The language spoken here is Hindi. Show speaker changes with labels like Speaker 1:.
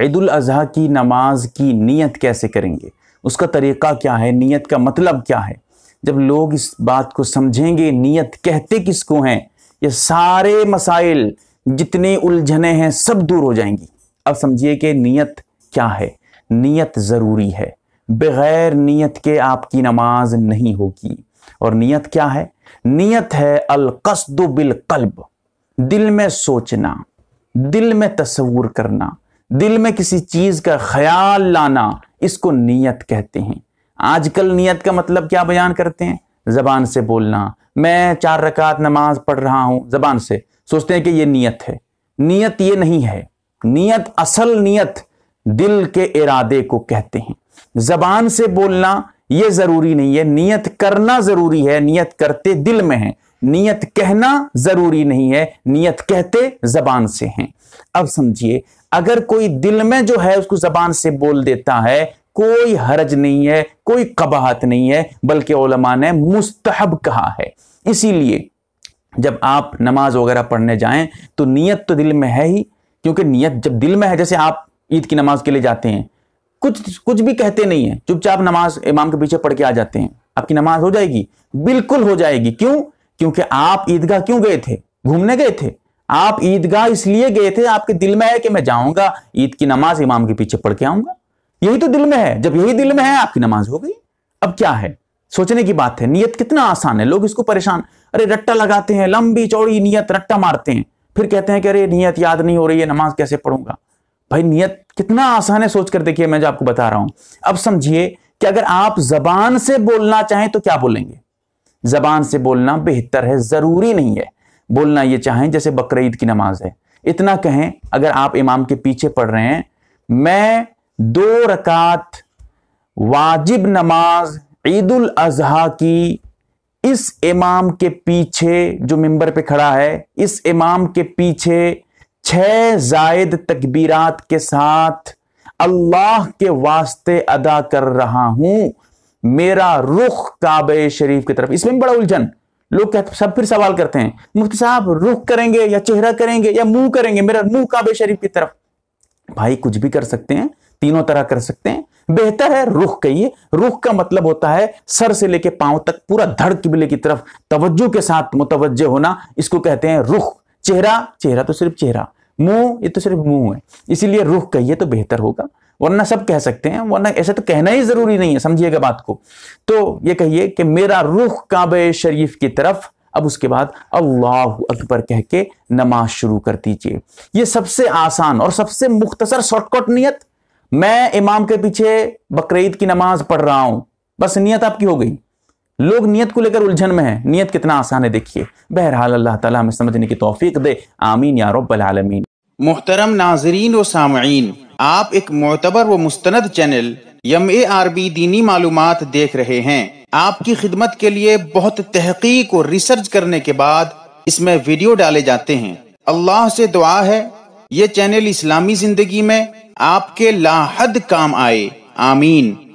Speaker 1: ईद अज़ी की नमाज की नीयत कैसे करेंगे उसका तरीक़ा क्या है नीयत का मतलब क्या है जब लोग इस बात को समझेंगे नीयत कहते किसको हैं ये सारे मसाइल जितने उलझने हैं सब दूर हो जाएंगी अब समझिए कि नीयत क्या है नीयत ज़रूरी है बग़ैर नीयत के आपकी नमाज नहीं होगी और नीयत क्या है नीयत है अलकसद बिलकल्ब दिल में सोचना दिल में तस्वूर करना दिल में किसी चीज का ख्याल लाना इसको नीयत कहते हैं आजकल नीयत का मतलब क्या बयान करते हैं जबान से बोलना मैं चार रकात नमाज पढ़ रहा हूं जबान से सोचते हैं कि ये नीयत है नीयत ये नहीं है नीयत असल नीयत दिल के इरादे को कहते हैं जबान से बोलना ये जरूरी नहीं है नीयत करना जरूरी है नीयत करते दिल में है नीयत कहना जरूरी नहीं है नीयत कहते जबान से हैं अब समझिए अगर कोई दिल में जो है उसको जबान से बोल देता है कोई हरज नहीं है कोई कबाहत नहीं है बल्कि ओलमा ने मुस्तहब कहा है इसीलिए जब आप नमाज वगैरह पढ़ने जाएं तो नीयत तो दिल में है ही क्योंकि नीयत जब दिल में है जैसे आप ईद की नमाज के लिए जाते हैं कुछ कुछ भी कहते नहीं है चुपचाप नमाज इमाम के पीछे पढ़ के आ जाते हैं आपकी नमाज हो जाएगी बिल्कुल हो जाएगी क्यों क्योंकि आप ईदगाह क्यों गए थे घूमने गए थे आप ईदगाह इसलिए गए थे आपके दिल में है कि मैं जाऊंगा ईद की नमाज इमाम के पीछे पढ़ के आऊंगा यही तो दिल में है जब यही दिल में है आपकी नमाज हो गई अब क्या है सोचने की बात है नियत कितना आसान है लोग इसको परेशान अरे रट्टा लगाते हैं लंबी चौड़ी नियत रट्टा मारते हैं फिर कहते हैं कि अरे नियत याद नहीं हो रही है नमाज कैसे पढ़ूंगा भाई नियत कितना आसान है सोच कर देखिए मैं जो आपको बता रहा हूं अब समझिए कि अगर आप जबान से बोलना चाहें तो क्या बोलेंगे जबान से बोलना बेहतर है जरूरी नहीं है बोलना ये चाहें जैसे बकर की नमाज है इतना कहें अगर आप इमाम के पीछे पढ़ रहे हैं मैं दो रकात वाजिब नमाज ईद उल अजहा की इस इमाम के पीछे जो मिंबर पे खड़ा है इस इमाम के पीछे छह जायद तकबीरात के साथ अल्लाह के वास्ते अदा कर रहा हूं मेरा रुख काबे शरीफ की तरफ इसमें बड़ा उलझन लोग कहते सब फिर सवाल करते हैं मुफ्ती साहब रुख करेंगे या चेहरा करेंगे या मुंह करेंगे मेरा मुंह काबे शरीफ की तरफ भाई कुछ भी कर सकते हैं तीनों तरह कर सकते हैं बेहतर है रुख कहिए रुख का मतलब होता है सर से लेके पांव तक पूरा धड़ किबले की तरफ तवज्जो के साथ मुतवजह होना इसको कहते हैं रुख चेहरा चेहरा तो सिर्फ चेहरा मुंह ये तो सिर्फ मुंह है इसीलिए रुख कहिए तो बेहतर होगा वरना सब कह सकते हैं वरना ऐसे तो कहना ही जरूरी नहीं है समझिएगा बात को तो ये कहिए कि मेरा रुख काबे शरीफ की तरफ अब उसके बाद अल्लाह अकबर कह के नमाज शुरू कर दीजिए ये सबसे आसान और सबसे मुख्तसर शॉर्टकट नियत मैं इमाम के पीछे बकरीद की नमाज पढ़ रहा हूं बस नियत आपकी हो गई लोग नियत को लेकर उलझन में है नियत कितना आसान है देखिए बहरहाल अल्लाह ताला हमें समझने की तौफीक दे आमीन या रब्बल आलमीन
Speaker 2: मोहतरम नाजरीन व सामीन आप एक मोतबर व मुस्तनद channel M A R B दीनी मालूम देख रहे हैं आपकी खिदमत के लिए बहुत तहकीक और रिसर्च करने के बाद इसमें वीडियो डाले जाते हैं अल्लाह से दुआ है ये चैनल इस्लामी जिंदगी में आपके लाहद काम आए आमीन